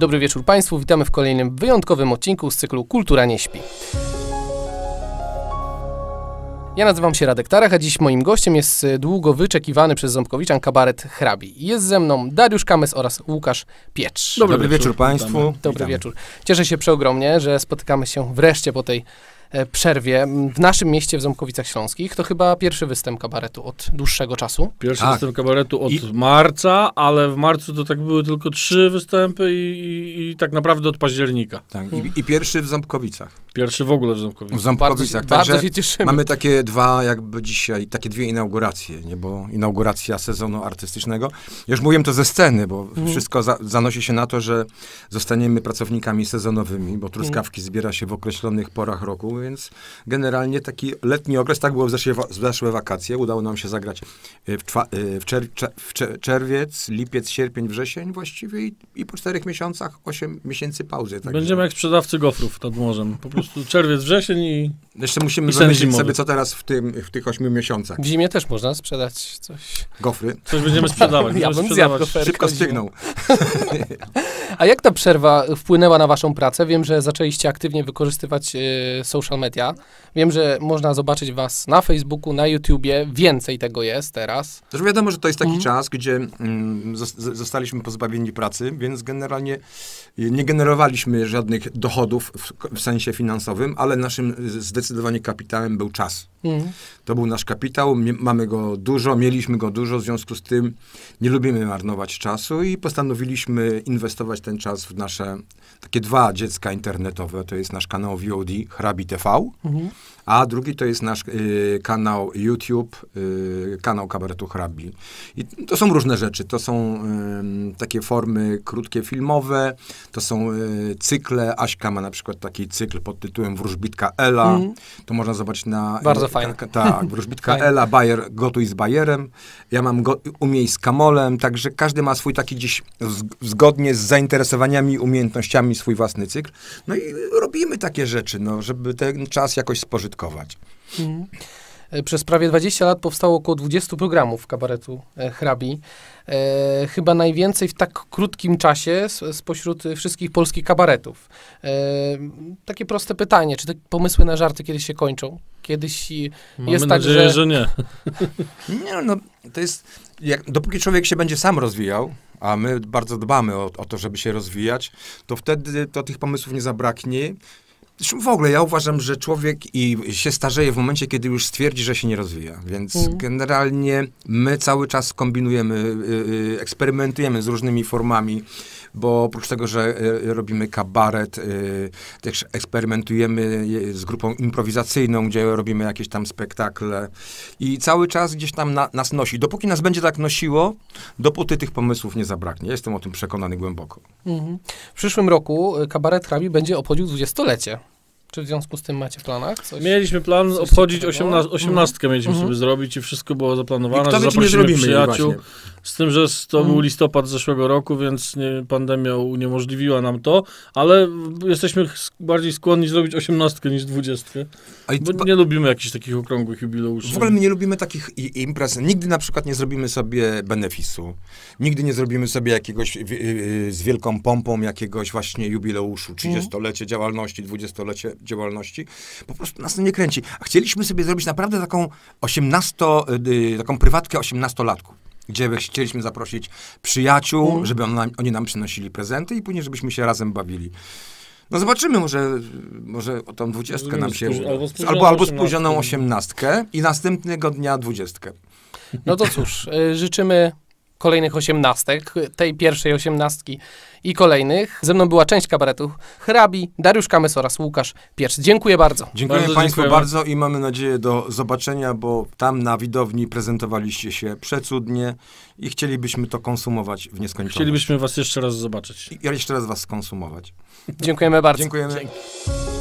Dobry wieczór Państwu, witamy w kolejnym wyjątkowym odcinku z cyklu Kultura nie śpi. Ja nazywam się Radek Tarach, a dziś moim gościem jest e, długo wyczekiwany przez Ząbkowiczan kabaret Hrabi. Jest ze mną Dariusz Kames oraz Łukasz Piecz. Dobry, Dobry wieczór, wieczór Państwu. Witamy. Dobry witamy. wieczór. Cieszę się przeogromnie, że spotykamy się wreszcie po tej E, przerwie w naszym mieście, w Ząbkowicach Śląskich. To chyba pierwszy występ kabaretu od dłuższego czasu. Pierwszy tak. występ kabaretu od I... marca, ale w marcu to tak były tylko trzy występy i, i, i tak naprawdę od października. Tak. I, I, pierwszy w Ząbkowicach. Pierwszy w ogóle w Ząbkowicach. W Ząbkowicach. Bardzo się, tak, bardzo się mamy takie dwa, jakby dzisiaj, takie dwie inauguracje, nie? bo inauguracja sezonu artystycznego. Już mówiłem to ze sceny, bo mm. wszystko za, zanosi się na to, że zostaniemy pracownikami sezonowymi, bo truskawki mm. zbiera się w określonych porach roku, więc generalnie taki letni okres, tak było w zeszłe, w zeszłe wakacje, udało nam się zagrać e, w, czwa, e, w, czer, w czerwiec, lipiec, sierpień, wrzesień właściwie i, i po czterech miesiącach, osiem miesięcy pauzy. Tak Będziemy że. jak sprzedawcy gofrów nad morzem, po prostu prostu czerwiec, wrzesień i. Jeszcze musimy wymyślić sobie, co teraz w, tym, w tych ośmiu miesiącach. W zimie też można sprzedać coś. Gofry. Coś będziemy sprzedawać. Ja będziemy sprzedawać. Szybko stygnął. A jak ta przerwa wpłynęła na waszą pracę? Wiem, że zaczęliście aktywnie wykorzystywać y, social media. Wiem, że można zobaczyć was na Facebooku, na YouTubie. Więcej tego jest teraz. Też wiadomo, że to jest taki mhm. czas, gdzie mm, zostaliśmy pozbawieni pracy, więc generalnie e, nie generowaliśmy żadnych dochodów w, w sensie finansowym, ale naszym zdecydowanie kapitałem był czas. Mhm. To był nasz kapitał, mamy go dużo, mieliśmy go dużo, w związku z tym nie lubimy marnować czasu i postanowiliśmy inwestować ten czas w nasze takie dwa dziecka internetowe. To jest nasz kanał VOD Hrabi TV, mhm. a drugi to jest nasz y, kanał YouTube, y, kanał kabaretu Hrabi. I to są różne rzeczy. To są y, takie formy krótkie filmowe, to są y, cykle. Aśka ma na przykład taki cykl pod tytułem Wróżbitka Ela. Mhm. To można zobaczyć na... Bardzo fajnie. Tak, ta, Wróżbitka fajne. Ela, Bayer, gotuj z Bayerem. Ja mam go, umiej z Kamolem, także każdy ma swój taki gdzieś z, zgodnie z zainteresowaniem zainteresowaniami, umiejętnościami swój własny cykl. No i robimy takie rzeczy, no, żeby ten czas jakoś spożytkować. Mhm. E, przez prawie 20 lat powstało około 20 programów kabaretu e, hrabi. E, chyba najwięcej w tak krótkim czasie spośród wszystkich polskich kabaretów. E, takie proste pytanie, czy te pomysły na żarty kiedyś się kończą? Kiedyś Mamy jest tak, nadzieję, tak, że... że nie. nie, no to jest, jak, dopóki człowiek się będzie sam rozwijał, a my bardzo dbamy o, o to, żeby się rozwijać, to wtedy to tych pomysłów nie zabraknie. w ogóle ja uważam, że człowiek i się starzeje w momencie, kiedy już stwierdzi, że się nie rozwija. Więc mm. generalnie my cały czas kombinujemy, yy, eksperymentujemy z różnymi formami bo oprócz tego, że e, robimy kabaret, e, też eksperymentujemy e, z grupą improwizacyjną, gdzie robimy jakieś tam spektakle i cały czas gdzieś tam na, nas nosi. Dopóki nas będzie tak nosiło, dopóty tych pomysłów nie zabraknie. Jestem o tym przekonany głęboko. Mhm. W przyszłym roku kabaret Hrabi będzie obchodził dwudziestolecie. Czy w związku z tym macie planach coś? Mieliśmy plan coś obchodzić osiemna, mhm. osiemnastkę, mieliśmy mm -hmm. sobie zrobić i wszystko było zaplanowane, I kto wie, czy nie przyjaciół. Z tym, że to mm. był mhm. listopad zeszłego roku, więc nie, pandemia uniemożliwiła nam to, ale jesteśmy bardziej skłonni zrobić osiemnastkę niż dwudziestkę. Bo nie lubimy jakichś takich okrągłych jubileuszy. W ogóle my nie lubimy takich imprez. Nigdy na przykład nie zrobimy sobie benefisu. Nigdy nie zrobimy sobie jakiegoś yy, z wielką pompą jakiegoś właśnie jubileuszu, 30-lecie mhm. działalności, 20-lecie działalności, po prostu nas to nie kręci. A chcieliśmy sobie zrobić naprawdę taką 18, y, y, taką prywatkę 18-latków gdzie chcieliśmy zaprosić przyjaciół, mm. żeby on oni nam przynosili prezenty i później, żebyśmy się razem bawili. No zobaczymy, może, może o tą dwudziestkę nam się... Albo albo, albo spóźnioną osiemnastkę i następnego dnia dwudziestkę. No to cóż, y, życzymy kolejnych osiemnastek, tej pierwszej osiemnastki i kolejnych. Ze mną była część kabaretu Hrabi, Dariusz Kamys oraz Łukasz Piecz. Dziękuję bardzo. Dziękuję bardzo, Państwu dziękujemy. bardzo i mamy nadzieję do zobaczenia, bo tam na widowni prezentowaliście się przecudnie i chcielibyśmy to konsumować w nieskończoność. Chcielibyśmy Was jeszcze raz zobaczyć. I jeszcze raz Was skonsumować. Dziękujemy bardzo. Dziękujemy. Dzięki.